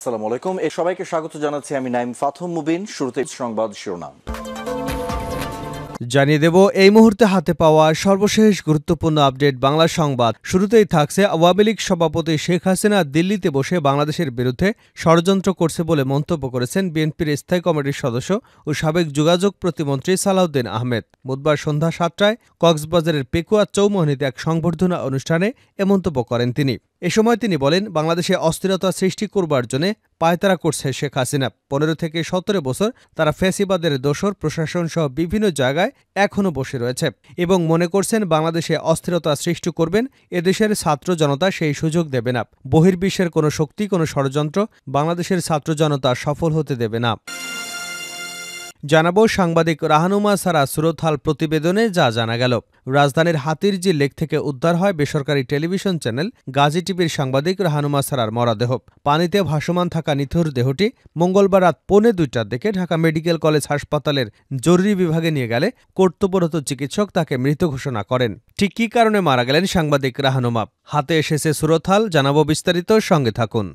আসসালামু আলাইকুম এ সবাইকে স্বাগত জানাচ্ছি আমি নাইম ফাথম মুবিন শুরুতে সংবাদ শিরোনাম জানিয়ে দেব এই মুহূর্তে হাতে পাওয়া সর্বশেষ গুরুত্বপূর্ণ আপডেট বাংলা সংবাদ শুরুতেই থাকছে আওয়ামী লীগ সভাপতি শেখ হাসিনা দিল্লিতে বসে বাংলাদেশের বিরুদ্ধে ষড়যন্ত্র করছে বলে মন্তব্য করেছেন বিএনপির স্থায়ী কমিটির সদস্য ও সাবেক যোগাযোগ প্রতিমন্ত্রী সালাউদ্দিন আহমেদ বুধবার সন্ধ্যা সাতটায় কক্সবাজারের পেকুয়া চৌমোহনীতে এক সংবর্ধনা অনুষ্ঠানে এ মন্তব্য করেন তিনি এ সময় তিনি বলেন বাংলাদেশে অস্থিরতা সৃষ্টি করবার জন্য পায়তারা করছে শেখ হাসিনা পনেরো থেকে সতেরো বছর তারা ফ্যাসিবাদের দোসর প্রশাসন সহ বিভিন্ন জায়গায় এখনও বসে রয়েছে এবং মনে করছেন বাংলাদেশে অস্থিরতা সৃষ্টি করবেন এদেশের ছাত্র জনতা সেই সুযোগ দেবে না বহির্বিশ্বের কোনো শক্তি কোনো ষড়যন্ত্র বাংলাদেশের ছাত্র জনতা সফল হতে দেবে না জানাবো সাংবাদিক রাহানুমা সারা সুরথাল প্রতিবেদনে যা জানা গেল রাজধানীর হাতিরজি লেক থেকে উদ্ধার হয় বেসরকারি টেলিভিশন চ্যানেল গাজী টিভির সাংবাদিক রাহানুমা সারার মরাদেহ পানিতে ভাসমান থাকা নিথুর দেহটি মঙ্গলবার রাত পৌনে দুইটার দিকে ঢাকা মেডিকেল কলেজ হাসপাতালের জরুরি বিভাগে নিয়ে গেলে কর্তব্যরত চিকিৎসক তাকে মৃত ঘোষণা করেন ঠিক কী কারণে মারা গেলেন সাংবাদিক রাহানুমা হাতে এসেছে সুরথাল জানাবো বিস্তারিত সঙ্গে থাকুন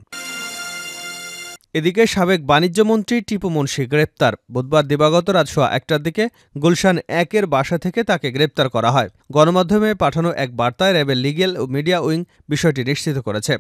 এদিকে সাবেক বাণিজ্যমন্ত্রী টিপু মুন্সি গ্রেপ্তার বুধবার দিবাগত রাত সোয়া একটার দিকে গুলশান একের বাসা থেকে তাকে গ্রেপ্তার করা হয় গণমাধ্যমে পাঠানো এক বার্তায় র্যাবের লিগেল ও মিডিয়া উইং বিষয়টি নিশ্চিত করেছে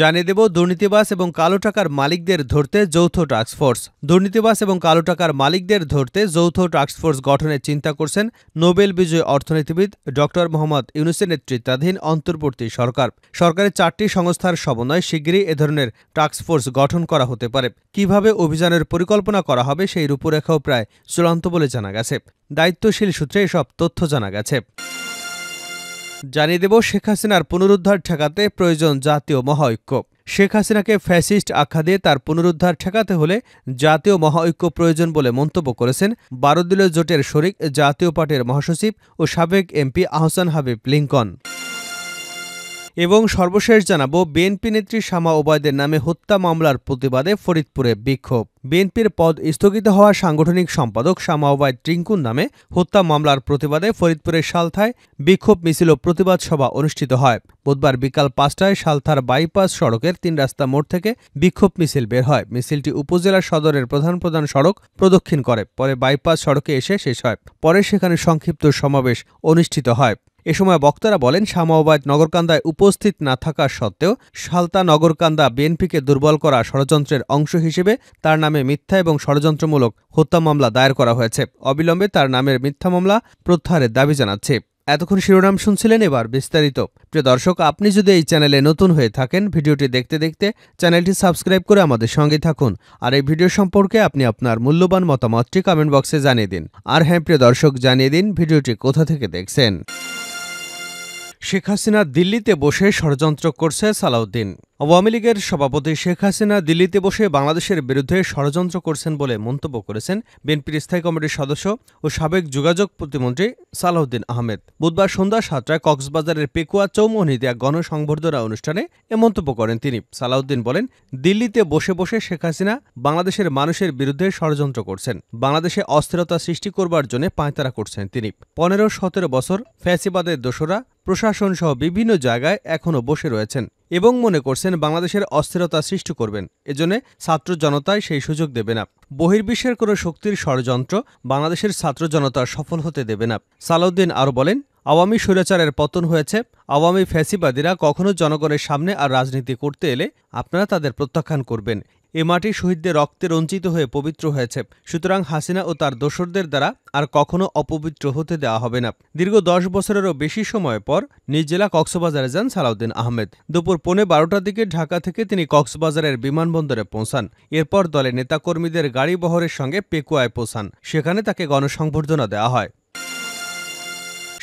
জানিয়ে দেব দুর্নীতিবাস এবং কালো টাকার মালিকদের ধরতে যৌথ টাস্কফোর্স দুর্নীতিবাস এবং কালো টাকার মালিকদের ধরতে যৌথ টাস্কফোর্স গঠনের চিন্তা করছেন নোবেল বিজয়ী অর্থনীতিবিদ ডক্টর মোহাম্মদ ইউনুসের নেতৃত্বাধীন অন্তর্বর্তী সরকার সরকারের চারটি সংস্থার সমন্বয় শীঘ্রই এ ধরনের টাস্কফোর্স গঠন করা হতে পারে কিভাবে অভিযানের পরিকল্পনা করা হবে সেই রূপরেখাও প্রায় চূড়ান্ত বলে জানা গেছে দায়িত্বশীল সূত্রে এসব তথ্য জানা গেছে জানিয়ে দেব শেখ হাসিনার পুনরুদ্ধার ঠেকাতে প্রয়োজন জাতীয় মহাঐক্য শেখ হাসিনাকে ফ্যাসিস্ট আখ্যা দিয়ে তার পুনরুদ্ধার ঠেকাতে হলে জাতীয় মহাঐক্য প্রয়োজন বলে মন্তব্য করেছেন বারোদলীয় জোটের শরিক জাতীয় পার্টির মহাসচিব ও সাবেক এমপি আহসান হাবিব লিঙ্কন এবং সর্বশেষ জানাবো বিএনপি নেত্রী শামা ওবায়দের নামে হত্যা মামলার প্রতিবাদে ফরিদপুরে বিক্ষোভ বিএনপির পদ স্থগিত হওয়া সাংগঠনিক সম্পাদক শামা ওবায়দ টিঙ্কুন নামে হত্যা মামলার প্রতিবাদে ফরিদপুরের সালথায় বিক্ষোভ মিছিল ও প্রতিবাদ সভা অনুষ্ঠিত হয় বুধবার বিকাল পাঁচটায় সালথার বাইপাস সড়কের তিন রাস্তা মোড় থেকে বিক্ষোভ মিছিল বের হয় মিছিলটি উপজেলা সদরের প্রধান প্রধান সড়ক প্রদক্ষিণ করে পরে বাইপাস সড়কে এসে শেষ হয় পরে সেখানে সংক্ষিপ্ত সমাবেশ অনুষ্ঠিত হয় এ সময় বক্তারা বলেন শামাওবাদ নগরকান্দায় উপস্থিত না থাকা সত্ত্বেও সালতা নগরকান্দা বিএনপিকে দুর্বল করা ষড়যন্ত্রের অংশ হিসেবে তার নামে মিথ্যা এবং ষড়যন্ত্রমূলক হত্যা মামলা দায়ের করা হয়েছে অবিলম্বে তার নামের মিথ্যা মামলা প্রত্যাহারের দাবি জানাচ্ছে এতক্ষণ শিরোনাম শুনছিলেন এবার বিস্তারিত প্রিয় দর্শক আপনি যদি এই চ্যানেলে নতুন হয়ে থাকেন ভিডিওটি দেখতে দেখতে চ্যানেলটি সাবস্ক্রাইব করে আমাদের সঙ্গে থাকুন আর এই ভিডিও সম্পর্কে আপনি আপনার মূল্যবান মতামতটি কমেন্ট বক্সে জানিয়ে দিন আর হ্যাঁ প্রিয় দর্শক জানিয়ে দিন ভিডিওটি কোথা থেকে দেখছেন শেখ হাসিনা দিল্লিতে বসে ষড়যন্ত্র করছে সালাউদ্দিন আওয়ামী লীগের সভাপতি শেখ হাসিনা দিল্লিতে বসে বাংলাদেশের বিরুদ্ধে ষড়যন্ত্র করছেন বলে মন্তব্য করেছেন বিএনপির স্থায়ী কমিটির সদস্য ও সাবেক যোগাযোগ প্রতিমন্ত্রী সালাউদ্দিন আহমেদ বুধবার সন্ধ্যা সাতটায় কক্সবাজারের পেকুয়া চৌমহনীতে এক গণসংবর্ধনা অনুষ্ঠানে এ মন্তব্য করেন তিনি সালাউদ্দিন বলেন দিল্লিতে বসে বসে শেখ হাসিনা বাংলাদেশের মানুষের বিরুদ্ধে ষড়যন্ত্র করছেন বাংলাদেশে অস্থিরতা সৃষ্টি করবার জন্য পাঁয়তারা করছেন তিনি পনেরো সতেরো বছর ফ্যাসিবাদের দোসরা প্রশাসন সহ বিভিন্ন জায়গায় এখনও বসে রয়েছেন এবং মনে করছেন বাংলাদেশের অস্থিরতা সৃষ্টি করবেন এজন্য ছাত্র জনতায় সেই সুযোগ দেবে না বহির্বিশ্বের কোনো শক্তির ষড়যন্ত্র বাংলাদেশের ছাত্র জনতা সফল হতে দেবে না সালাউদ্দিন আরও বলেন আওয়ামী স্বৈরাচারের পতন হয়েছে আওয়ামী ফ্যাসিবাদীরা কখনো জনগণের সামনে আর রাজনীতি করতে এলে আপনারা তাদের প্রত্যাখ্যান করবেন এ মাটি শহীদদের রক্তে রঞ্জিত হয়ে পবিত্র হয়েছে সুতরাং হাসিনা ও তার দোসরদের দ্বারা আর কখনো অপবিত্র হতে দেওয়া হবে না দীর্ঘ দশ বছরেরও বেশি সময় পর নিজ জেলা কক্সবাজারে যান সালাউদ্দিন আহমেদ দুপুর পৌনে বারোটার দিকে ঢাকা থেকে তিনি কক্সবাজারের বিমানবন্দরে পৌঁছান এরপর দলে নেতাকর্মীদের গাড়ি বহরের সঙ্গে পেকুয়ায় পৌঁছান সেখানে তাকে গণসংবর্ধনা দেওয়া হয়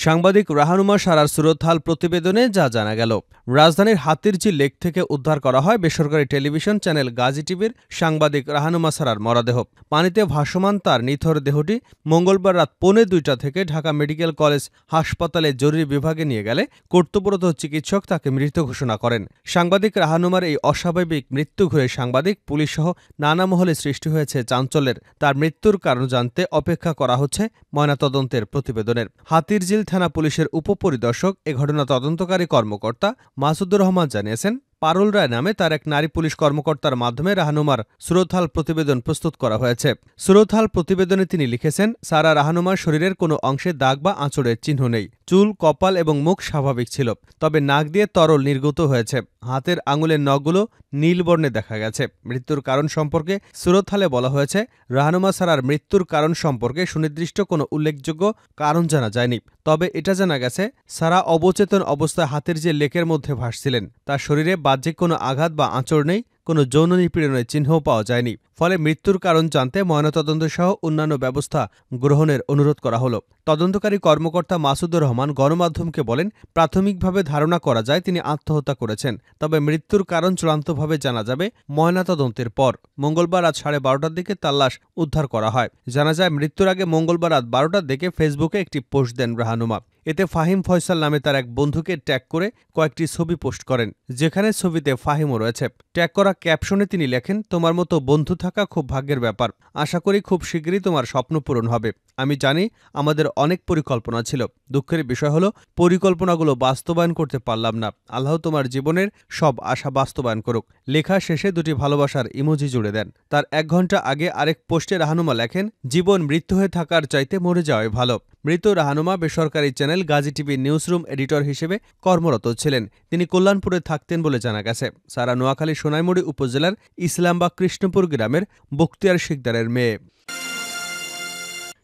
সাংবাদিক রাহানুমা সারার সুরতহাল প্রতিবেদনে যা জানা গেল রাজধানীর হাতিরঝি লেক থেকে উদ্ধার করা হয় বেসরকারি টেলিভিশন চ্যানেল গাজী টিভির সাংবাদিক রাহানুমা সারার মরদেহ পানিতে ভাসমান তার নিথর দেহটি মঙ্গলবার রাত পৌনে দুইটা থেকে ঢাকা মেডিকেল কলেজ হাসপাতালে জরুরি বিভাগে নিয়ে গেলে কর্তব্যরত চিকিৎসক তাকে মৃত ঘোষণা করেন সাংবাদিক রাহানুমার এই অস্বাভাবিক মৃত্যু ঘুরে সাংবাদিক পুলিশ সহ নানা মহলে সৃষ্টি হয়েছে চাঞ্চল্যের তার মৃত্যুর কারণ জানতে অপেক্ষা করা হচ্ছে ময়নাতদন্তের প্রতিবেদনের হাতিরঝিল থানা পুলিশের উপপরিদর্শক এ ঘটনা তদন্তকারী কর্মকর্তা মাসুদুর রহমান জানিয়েছেন পারুল রায় নামে তার এক নারী পুলিশ কর্মকর্তার মাধ্যমে রাহানুমার সুরোথাল প্রতিবেদন প্রস্তুত করা হয়েছে সুরথাল প্রতিবেদনে তিনি লিখেছেন সারা রাহানুমার শরীরের কোনো অংশে দাগ বা আঁচড়ের চিহ্ন নেই চুল কপাল এবং মুখ স্বাভাবিক ছিল তবে নাক দিয়ে তরল নির্গত হয়েছে হাতের আঙুলের নখগুলো নীলবর্ণে দেখা গেছে মৃত্যুর কারণ সম্পর্কে সুরতহালে বলা হয়েছে রাহানুমা সারার মৃত্যুর কারণ সম্পর্কে সুনির্দিষ্ট কোনো উল্লেখযোগ্য কারণ জানা যায়নি তবে এটা জানা গেছে সারা অবচেতন অবস্থায় হাতের যে লেকের মধ্যে ভাসছিলেন তার শরীরে বাহ্যিক কোনো আঘাত বা আঁচড় নেই কোনো যৌন নিপীড়নের চিহ্ন পাওয়া যায়নি ফলে মৃত্যুর কারণ জানতে ময়নাতদন্ত সহ অন্যান্য ব্যবস্থা গ্রহণের অনুরোধ করা হল তদন্তকারী কর্মকর্তা মাসুদুর রহমান গণমাধ্যমকে বলেন প্রাথমিকভাবে ধারণা করা যায় তিনি আত্মহত্যা করেছেন তবে মৃত্যুর কারণ চূড়ান্তভাবে জানা যাবে ময়নাতদন্তের পর মঙ্গলবার রাত সাড়ে বারোটার দিকে তার লাশ উদ্ধার করা হয় জানা যায় মৃত্যুর আগে মঙ্গলবার রাত বারোটার দিকে ফেসবুকে একটি পোস্ট দেন রাহানুমা এতে ফাহিম ফয়সাল নামে তার এক বন্ধুকে ট্যাগ করে কয়েকটি ছবি পোস্ট করেন যেখানে ছবিতে ফাহিমও রয়েছে ট্যাগ করা ক্যাপশনে তিনি লেখেন তোমার মতো বন্ধু থাকা খুব ভাগ্যের ব্যাপার আশা করি খুব শীঘ্রই তোমার স্বপ্ন পূরণ হবে আমি জানি আমাদের অনেক পরিকল্পনা ছিল দুঃখের বিষয় হলো পরিকল্পনাগুলো বাস্তবায়ন করতে পারলাম না আল্লাহ তোমার জীবনের সব আশা বাস্তবায়ন করুক লেখা শেষে দুটি ভালোবাসার ইমোজি জুড়ে দেন তার এক ঘন্টা আগে আরেক পোস্টে রাহানুমা লেখেন জীবন মৃত্যু হয়ে থাকার চাইতে মরে যাওয়াই ভালো মৃত রাহানুমা বেসরকারি channel Gazi TV newsroom editor হিসেবে কর্মরত ছিলেন তিনি কল্যাণপুরে থাকতেন বলে জানা গেছে সারা নোয়াখালী সোনাইমুড়ি উপজেলার ইসলামবাগ কৃষ্ণপুর গ্রামের বক্তিয়ার শিকদারের মেয়ে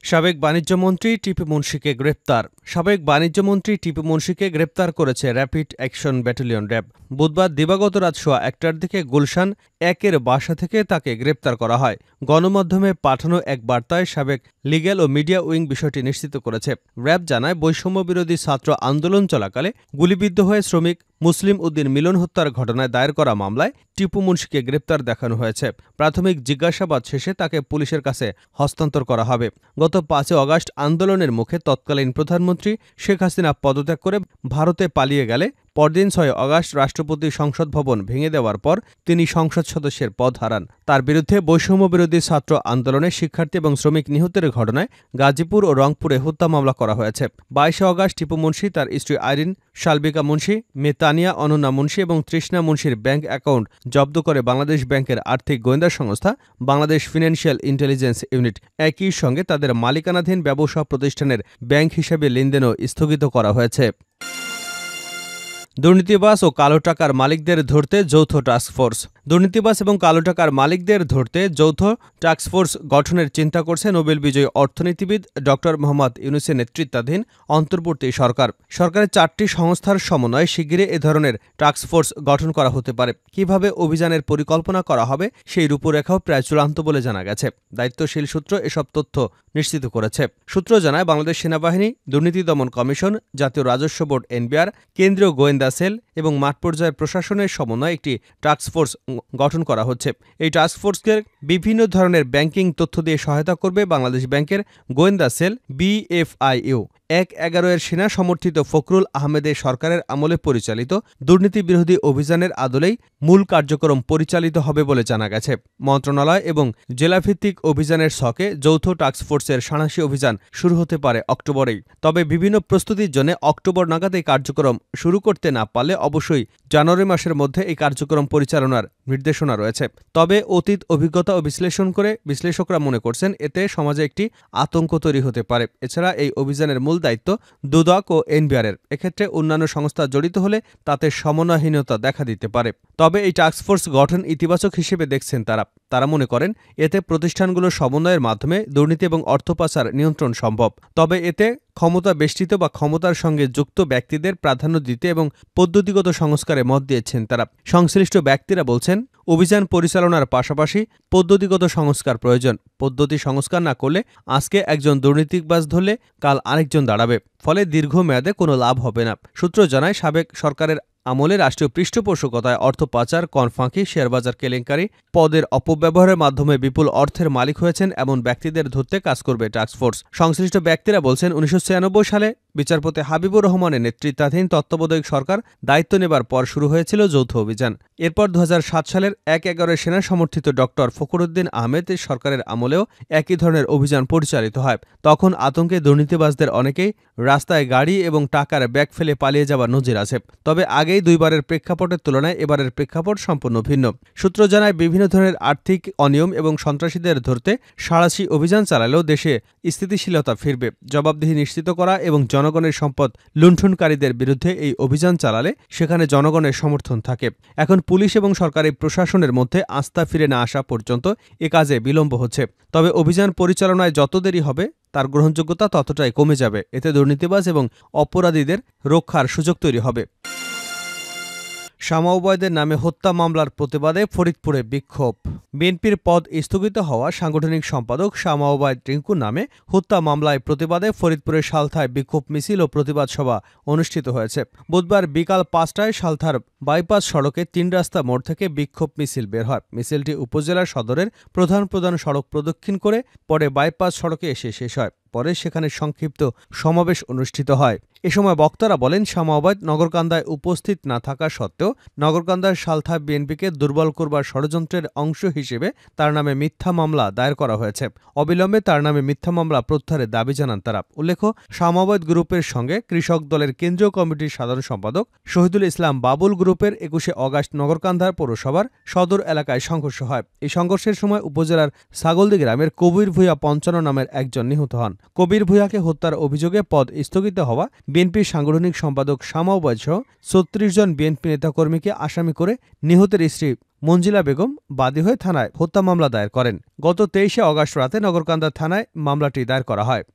সাবেক বাণিজ্যমন্ত্রী টিপি মুন্সিকে গ্রেপ্তার সাবেক বাণিজ্যমন্ত্রী টিপি মুন্সিকে গ্রেপ্তার করেছে র্যাপিড অ্যাকশন ব্যাটালিয়ন র্যাব বুধবার দিবাগত রাত সোয়া একটার দিকে গুলশান একের বাসা থেকে তাকে গ্রেপ্তার করা হয় গণমাধ্যমে পাঠানো এক বার্তায় সাবেক লিগ্যাল ও মিডিয়া উইং বিষয়টি নিশ্চিত করেছে র্যাব জানায় বৈষম্য বিরোধী ছাত্র আন্দোলন চলাকালে গুলিবিদ্ধ হয়ে শ্রমিক মুসলিম উদ্দিন মিলন হত্যার ঘটনায় দায়ের করা মামলায় টিপু মুন্সিকে গ্রেপ্তার দেখানো হয়েছে প্রাথমিক জিজ্ঞাসাবাদ শেষে তাকে পুলিশের কাছে হস্তান্তর করা হবে গত পাঁচই অগাস্ট আন্দোলনের মুখে তৎকালীন প্রধানমন্ত্রী শেখ হাসিনা পদত্যাগ করে ভারতে পালিয়ে গেলে পরদিন ছয় অগাস্ট রাষ্ট্রপতি সংসদ ভবন ভেঙে দেওয়ার পর তিনি সংসদ সদস্যের পদ হারান তার বিরুদ্ধে বৈষম্য বিরোধী ছাত্র আন্দোলনে শিক্ষার্থী এবং শ্রমিক নিহতের ঘটনায় গাজীপুর ও রংপুরে হত্যা মামলা করা হয়েছে বাইশে অগাস্ট টিপু মুন্সী তার স্ত্রী আইরিন শালবিকা মুন্সি মেতানিয়া অনন্যা মুন্সি এবং তৃষ্ণা মুন্সীর ব্যাংক অ্যাকাউন্ট জব্দ করে বাংলাদেশ ব্যাংকের আর্থিক গোয়েন্দা সংস্থা বাংলাদেশ ফিনান্সিয়াল ইন্টেলিজেন্স ইউনিট একই সঙ্গে তাদের মালিকানাধীন ব্যবসা প্রতিষ্ঠানের ব্যাংক হিসেবে লেনদেনও স্থগিত করা হয়েছে দুর্নীতিবাস ও কালো টাকার মালিকদের ধরতে যৌথ টাস্কফোর্স দুর্নীতিবাস এবং কালো টাকার মালিকদের ধরতে যৌথ টাস্কফোর্স গঠনের চিন্তা করছে নোবেল বিজয়ী অর্থনীতিবিদ ড মোহাম্মদ ইউনুসের নেতৃত্বাধীন অন্তর্বর্তী সরকার সরকারের চারটি সংস্থার সমন্বয়ে শিগগিরই এ ধরনের টাস্কফোর্স গঠন করা হতে পারে কিভাবে অভিযানের পরিকল্পনা করা হবে সেই রূপরেখাও প্রায় চূড়ান্ত বলে জানা গেছে দায়িত্বশীল সূত্র এসব তথ্য নিশ্চিত করেছে সূত্র জানায় বাংলাদেশ সেনাবাহিনী দুর্নীতি দমন কমিশন জাতীয় রাজস্ব বোর্ড এনবিআর কেন্দ্রীয় গোয়েন্দা গোয়েন্দা সেল এবং মাঠ পর্যায়ের প্রশাসনের সমন্বয়ে একটি টাস্কফোর্স গঠন করা হচ্ছে এই টাস্কফোর্সকে বিভিন্ন ধরনের ব্যাংকিং তথ্য দিয়ে সহায়তা করবে বাংলাদেশ ব্যাংকের গোয়েন্দা সেল বিএফআইও এক এগারো এর সেনা সমর্থিত ফখরুল আহমেদের সরকারের আমলে পরিচালিত দুর্নীতি বিরোধী অভিযানের আদলেই মূল কার্যক্রম পরিচালিত হবে বলে জানা গেছে মন্ত্রণালয় এবং জেলাভিত্তিক অভিযানের শখে যৌথ টাস্কফোর্সের সাঁড়াশি অভিযান শুরু হতে পারে অক্টোবরেই তবে বিভিন্ন প্রস্তুতির জন্য অক্টোবর নাগাদ এই কার্যক্রম শুরু করতে না পারলে অবশ্যই জানুয়ারি মাসের মধ্যে এই কার্যক্রম পরিচালনার নির্দেশনা রয়েছে তবে অতীত অভিজ্ঞতা ও বিশ্লেষণ করে বিশ্লেষকরা মনে করছেন এতে সমাজে একটি আতঙ্ক তৈরি হতে পারে এছাড়া এই অভিযানের মূল দায়িত্ব দুদক ও এনবিআরের এক্ষেত্রে অন্যান্য সংস্থা জড়িত হলে তাতে সমন্বয়হীনতা দেখা দিতে পারে তবে এই টাস্কফোর্স গঠন ইতিবাচক হিসেবে দেখছেন তারা তারা মনে করেন এতে প্রতিষ্ঠানগুলো সমন্বয়ের মাধ্যমে দুর্নীতি এবং অর্থ পাচার নিয়ন্ত্রণ সম্ভব তবে এতে ক্ষমতা বেষ্টিত বা ক্ষমতার সঙ্গে যুক্ত ব্যক্তিদের প্রাধান্য দিতে এবং পদ্ধতিগত সংস্কারে মত দিয়েছেন তারা সংশ্লিষ্ট ব্যক্তিরা বলছেন অভিযান পরিচালনার পাশাপাশি পদ্ধতিগত সংস্কার প্রয়োজন পদ্ধতি সংস্কার না করলে আজকে একজন দুর্নীতিবাজ ধরলে কাল আরেকজন দাঁড়াবে ফলে দীর্ঘমেয়াদে কোনো লাভ হবে না সূত্র জানায় সাবেক সরকারের আমলে রাষ্ট্রীয় পৃষ্ঠপোষকতায় অর্থ পাচার কনফাঁকি শেয়ারবাজার কেলেঙ্কারি পদের অপব্যবহারের মাধ্যমে বিপুল অর্থের মালিক হয়েছেন এমন ব্যক্তিদের ধরতে কাজ করবে টাস্কফোর্স সংশ্লিষ্ট ব্যক্তিরা বলছেন উনিশশো সালে বিচারপতি হাবিবুর রহমানের নেতৃত্বাধীন তত্ত্বাবধায়ক সরকার দায়িত্ব নেবার পর শুরু হয়েছিল যৌথ অভিযান এরপর দু সালের এক এগারোয় সেনা সমর্থিত ডক্টর ফখরুদ্দিন আহমেদ সরকারের আমলেও একই ধরনের অভিযান পরিচালিত হয় তখন আতঙ্কে দুর্নীতিবাজদের অনেকেই রাস্তায় গাড়ি এবং টাকার ব্যাগ ফেলে পালিয়ে যাওয়ার নজির আছে তবে আগেই দুইবারের প্রেক্ষাপটের তুলনায় এবারের প্রেক্ষাপট সম্পূর্ণ ভিন্ন সূত্র জানায় বিভিন্ন ধরনের আর্থিক অনিয়ম এবং সন্ত্রাসীদের ধরতে সাড়াশি অভিযান চালালেও দেশে স্থিতিশীলতা ফিরবে জবাবদিহি নিশ্চিত করা এবং জন জনগণের সম্পদ লুণ্ঠনকারীদের বিরুদ্ধে এই অভিযান চালালে সেখানে জনগণের সমর্থন থাকে এখন পুলিশ এবং সরকারি প্রশাসনের মধ্যে আস্থা ফিরে না আসা পর্যন্ত এ কাজে বিলম্ব হচ্ছে তবে অভিযান পরিচালনায় যত দেরি হবে তার গ্রহণযোগ্যতা ততটাই কমে যাবে এতে দুর্নীতিবাজ এবং অপরাধীদের রক্ষার সুযোগ তৈরি হবে শামা নামে হত্যা মামলার প্রতিবাদে ফরিদপুরে বিক্ষোভ বিএনপির পদ স্থগিত হওয়া সাংগঠনিক সম্পাদক শামা টিঙ্কু নামে হত্যা মামলায় প্রতিবাদে ফরিদপুরের সালথায় বিক্ষোভ মিছিল ও প্রতিবাদ সভা অনুষ্ঠিত হয়েছে বুধবার বিকাল পাঁচটায় সালথার বাইপাস সড়কে তিন রাস্তা মোড় থেকে বিক্ষোভ মিছিল বের হয় মিছিলটি উপজেলা সদরের প্রধান প্রধান সড়ক প্রদক্ষিণ করে পরে বাইপাস সড়কে এসে শেষ হয় পরে সেখানে সংক্ষিপ্ত সমাবেশ অনুষ্ঠিত হয় এ সময় বক্তারা বলেন শামাবাদ নগরকান্দায় উপস্থিত না থাকা সত্ত্বেও নগরকান্দার সালথা বিএনপিকে দুর্বল করবার ষড়যন্ত্রের অংশ হিসেবে তার নামে মিথ্যা মামলা দায়ের করা হয়েছে অবিলম্বে তার নামে মিথ্যা মামলা প্রত্যাহারের দাবি জানান তারা উল্লেখ্য সামাবাদ গ্রুপের সঙ্গে কৃষক দলের কেন্দ্রীয় কমিটির সাধারণ সম্পাদক শহীদুল ইসলাম বাবুল গ্রুপ গ্রুপের একুশে অগাস্ট নগরকান্ধার পৌরসভার সদর এলাকায় সংঘর্ষ হয় এই সংঘর্ষের সময় উপজেলার ছাগলদি গ্রামের কবির ভূয়া পঞ্চান্ন নামের একজন নিহত হন কবির ভূয়াকে হত্যার অভিযোগে পদ স্থগিত হওয়া বিএনপির সাংগঠনিক সম্পাদক শামা সহ ছত্রিশ জন বিএনপি নেতাকর্মীকে আসামি করে নিহতের স্ত্রী মঞ্জিলা বেগম বাদী হয়ে থানায় হত্যা মামলা দায়ের করেন গত তেইশে অগাস্ট রাতে নগরকান্দা থানায় মামলাটি দায়ের করা হয়